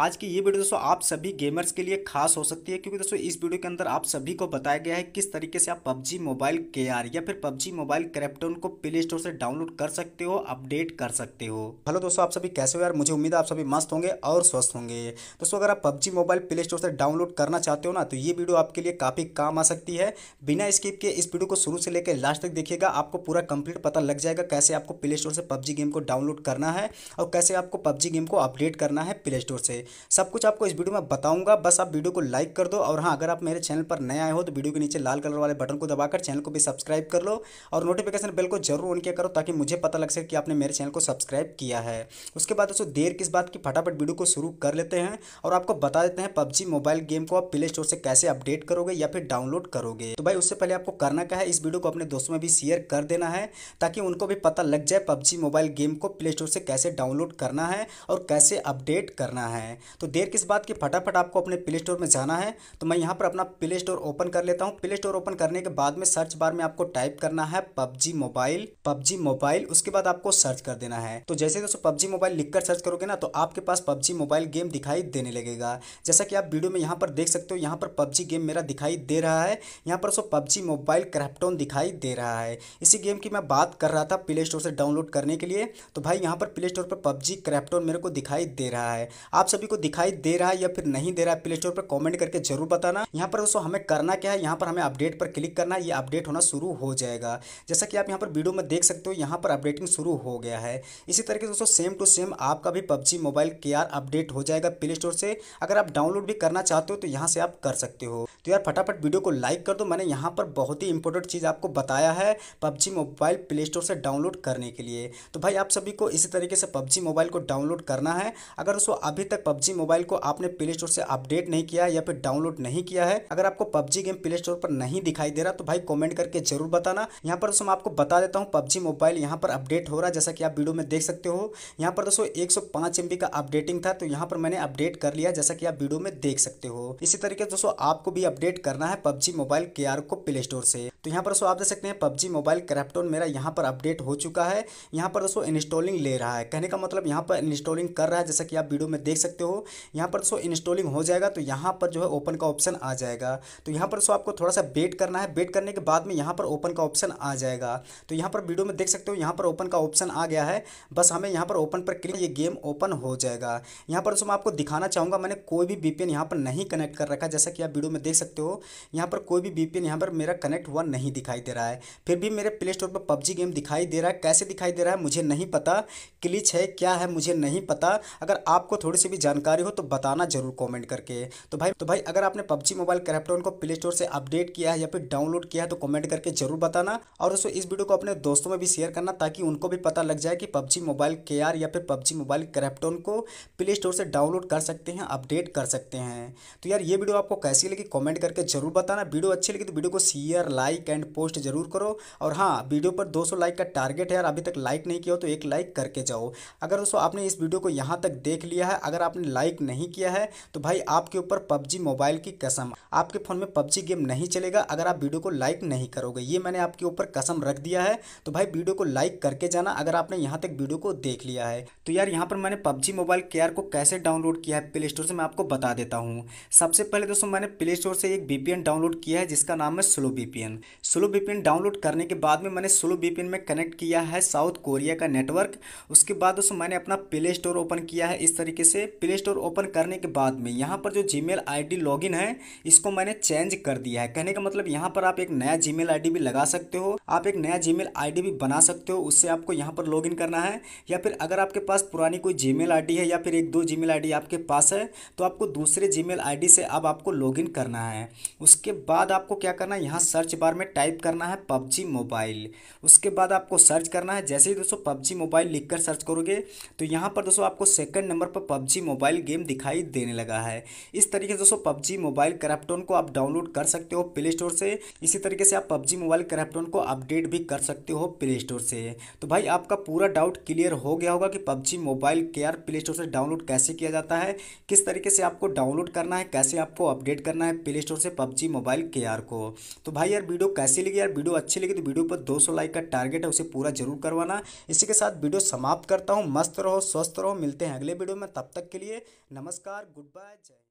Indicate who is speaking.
Speaker 1: आज की ये वीडियो दोस्तों आप सभी गेमर्स के लिए खास हो सकती है क्योंकि दोस्तों इस वीडियो के अंदर आप सभी को बताया गया है किस तरीके से आप पबजी मोबाइल के या फिर PUBG मोबाइल क्रैप्टोन को प्ले स्टोर से डाउनलोड कर सकते हो अपडेट कर सकते हो हेलो दोस्तों आप सभी कैसे हो यार मुझे उम्मीद है आप सभी मस्त होंगे और स्वस्थ होंगे दोस्तों अगर आप पबजी मोबाइल प्ले स्टोर से डाउनलोड करना चाहते हो ना तो ये वीडियो आपके लिए काफ़ी काम आ सकती है बिना स्किप के इस वीडियो को शुरू से लेकर लास्ट तक देखिएगा आपको पूरा कंप्लीट पता लग जाएगा कैसे आपको प्ले स्टोर से पबजी गेम को डाउनलोड करना है और कैसे आपको पबजी गेम को अपडेट करना है प्ले स्टोर से सब कुछ आपको इस वीडियो में बताऊंगा बस आप वीडियो को लाइक कर दो और हाँ अगर आप मेरे चैनल पर नए आए हो तो वीडियो के नीचे लाल कलर वाले बटन को दबाकर चैनल को भी सब्सक्राइब कर लो और नोटिफिकेशन बेल को जरूर ऑन किया करो ताकि मुझे पता लग सके कि आपने मेरे चैनल को सब्सक्राइब किया है उसके बाद दोस्तों देर किस बात की फटाफट वीडियो को शुरू कर लेते हैं और आपको बता देते हैं पबजी मोबाइल गेम को आप प्ले स्टोर से कैसे अपडेट करोगे या फिर डाउनलोड करोगे तो भाई उससे पहले आपको करना क्या है इस वीडियो को अपने दोस्तों में भी शेयर कर देना है ताकि उनको भी पता लग जाए पबजी मोबाइल गेम को प्ले स्टोर से कैसे डाउनलोड करना है और कैसे अपडेट करना है है तो देर किस बात की फटाफट आपको अपने प्ले स्टोर में जाना है तो मैं यहाँ पर अपना प्ले स्टोर ओपन कर लेता हूँ प्ले स्टोर ओपन करने के बाद में सर्च बार में आपको टाइप करना है पबजी मोबाइल पबजी मोबाइल उसके बाद आपको सर्च कर देना है तो जैसे दोस्तों पबजी मोबाइल लिखकर सर्च करोगे ना तो आपके पास पबजी मोबाइल गेम दिखाई देने लगेगा जैसा कि आप वीडियो में यहाँ पर देख सकते हो यहाँ पर पबजी गेम मेरा दिखाई दे रहा है यहाँ पर पबजी मोबाइल क्रैप्टोन दिखाई दे रहा है इसी गेम की मैं बात कर रहा था प्ले स्टोर से डाउनलोड करने के लिए तो भाई यहाँ पर प्ले स्टोर पर पबजी क्रैप्टोन मेरे को दिखाई दे रहा है आप सभी को दिखाई दे रहा है या फिर नहीं दे रहा है प्ले स्टोर पर कॉमेंट करके जरूर बताना यहाँ पर दोस्तों हमें करना क्या है यहाँ पर हमें अपडेट पर क्लिक करना ये अपडेट होना शुरू हो जाएगा जैसा कि आप यहाँ पर वीडियो में देख सकते हो यहाँ पर अपडेटिंग शुरू हो गया है इसी तरीके से दोस्तों सेम टू सेम आपका भी पबजी मोबाइल के अपडेट हो जाएगा प्ले स्टोर से अगर आप डाउनलोड भी करना चाहते हो तो यहाँ से आप कर सकते हो तो यार फटाफट वीडियो को लाइक कर दो मैंने यहाँ पर बहुत ही इंपॉर्टेंट चीज़ आपको बताया है पबजी मोबाइल प्ले स्टोर से डाउनलोड करने के लिए तो भाई आप सभी को इसी तरीके से पबजी मोबाइल को डाउनलोड करना है अगर दोस्तों अभी तक पबजी मोबाइल को आपने प्ले स्टोर से अपडेट नहीं किया है या फिर डाउनलोड नहीं किया है अगर आपको पबजी गेम प्ले स्टोर पर नहीं दिखाई दे रहा तो भाई कॉमेंट करके जरूर बताना यहाँ पर दोस्तों आपको बता देता हूँ पबजी मोबाइल यहाँ पर अपडेट हो रहा है जैसा कि आप वीडियो में देख सकते हो यहाँ पर दोस्तों एक सौ का अपडेटिंग था तो यहाँ पर मैंने अपडेट कर लिया जैसा कि आप वीडियो में देख सकते हो इसी तरीके से दोस्तों आपको भी अपडेट करना है पबजी मोबाइल के को प्ले स्टोर से तो यहाँ पर दोस्तों आप देख सकते हैं पबजी मोबाइल क्रेप्टोन मेरा यहाँ पर अपडेट हो चुका है यहाँ पर दोस्तों इंस्टॉलिंग ले रहा है कहने का मतलब यहाँ पर इंस्टॉलिंग कर रहा है जैसा कि आप वीडियो में देख सकते सकते हो यहाँ पर सो इंस्टॉलिंग हो जाएगा तो यहाँ पर जो है ओपन का ऑप्शन आ जाएगा तो यहाँ पर सो आपको थोड़ा सा वेट करना है वेट करने के बाद में यहाँ पर ओपन का ऑप्शन आ जाएगा तो यहाँ पर वीडियो में देख सकते हो यहाँ पर ओपन का ऑप्शन आ गया है बस हमें यहाँ पर ओपन पर क्लिक ये गेम ओपन हो जाएगा यहाँ पर सो मैं आपको दिखाना चाहूँगा मैंने कोई भी बीपीएन यहाँ पर नहीं कनेक्ट कर रखा जैसा कि आप वीडियो में देख सकते हो यहाँ पर कोई भी बीपीएन यहाँ पर मेरा कनेक्ट हुआ नहीं दिखाई दे रहा है फिर भी मेरे प्ले स्टोर पर पबजी गेम दिखाई दे रहा है कैसे दिखाई दे रहा है मुझे नहीं पता क्लिच है क्या है मुझे नहीं पता अगर आपको थोड़ी सी भी जानकारी हो तो बताना जरूर कॉमेंट करके तो भाई तो भाई अगर आपने पबजी मोबाइल क्रैप्टोन को प्ले स्टोर से अपडेट किया है या फिर डाउनलोड किया है तो कॉमेंट करके जरूर बताना और दोस्तों इस वीडियो को अपने दोस्तों में भी शेयर करना ताकि उनको भी पता लग जाए कि पबजी मोबाइल के या फिर पबजी मोबाइल क्रैप्टोन को प्ले स्टोर से डाउनलोड कर सकते हैं अपडेट कर सकते हैं तो यार ये वीडियो आपको कैसी लगी कॉमेंट करके जरूर बताना वीडियो अच्छी लगी तो वीडियो को शेयर लाइक एंड पोस्ट जरूर करो और हाँ वीडियो पर दो लाइक का टारगेट है यार अभी तक लाइक नहीं किया हो तो एक लाइक करके जाओ अगर दोस्तों आपने इस वीडियो को यहाँ तक देख लिया है अगर आपने आपने लाइक नहीं किया है तो भाई आपके ऊपर पबजी मोबाइल की कसम आपके फ़ोन में पबजी गेम नहीं चलेगा अगर आप वीडियो को लाइक नहीं करोगे ये मैंने आपके ऊपर कसम रख दिया है तो भाई वीडियो को लाइक करके जाना अगर आपने यहाँ तक वीडियो को देख लिया है तो यार यहाँ पर मैंने पबजी मोबाइल केयर को कैसे डाउनलोड किया है प्ले स्टोर से मैं आपको बता देता हूँ सबसे पहले दोस्तों मैंने प्ले स्टोर से एक वीपीएन डाउनलोड किया है जिसका नाम है slow VPN slow VPN download करने के बाद में मैंने स्लो वीपीएन में कनेक्ट किया है साउथ कोरिया का नेटवर्क उसके बाद दोस्तों मैंने अपना प्ले स्टोर ओपन किया है इस तरीके से प्ले प्ले स्टोर ओपन करने के बाद में यहाँ पर जो जी मेल लॉगिन है इसको मैंने चेंज कर दिया है कहने का मतलब यहाँ पर आप एक नया जी मेल भी लगा सकते हो आप एक नया जी मेल भी बना सकते हो उससे आपको यहाँ पर लॉग करना है या फिर अगर आपके पास पुरानी कोई जी मेल है या फिर एक दो जी मेल आपके पास है तो आपको दूसरे जी मेल से अब आपको लॉग करना है उसके बाद आपको क्या करना है यहाँ सर्च बार में टाइप करना है पबजी मोबाइल उसके बाद आपको सर्च करना है जैसे ही दोस्तों पबजी मोबाइल लिखकर सर्च करोगे तो यहाँ पर दोस्तों आपको सेकंड नंबर पर पबजी मोबाइल मोबाइल गेम दिखाई देने लगा है इस तरीके से दोस्तों पबजी मोबाइल क्रैप्टोन को आप डाउनलोड कर सकते हो प्ले स्टोर से इसी तरीके से आप पबजी मोबाइल क्रैप्टोन को अपडेट भी कर सकते हो प्ले स्टोर से तो भाई आपका पूरा डाउट क्लियर हो गया होगा कि PUBG mobile KR play store से डाउनलोड कैसे किया जाता है किस तरीके से आपको डाउनलोड करना है कैसे आपको अपडेट करना है प्ले स्टोर से पबजी मोबाइल केयर को तो भाई यार वीडियो कैसी लगी यार वीडियो अच्छी लगी तो वीडियो पर 200 लाइक का टारगेट है उसे पूरा जरूर करवाना इसी के साथ वीडियो समाप्त करता हूँ मस्त रहो स्वस्थ रहो मिलते हैं अगले वीडियो में तब तक के लिए लिए नमस्कार गुड बाय जय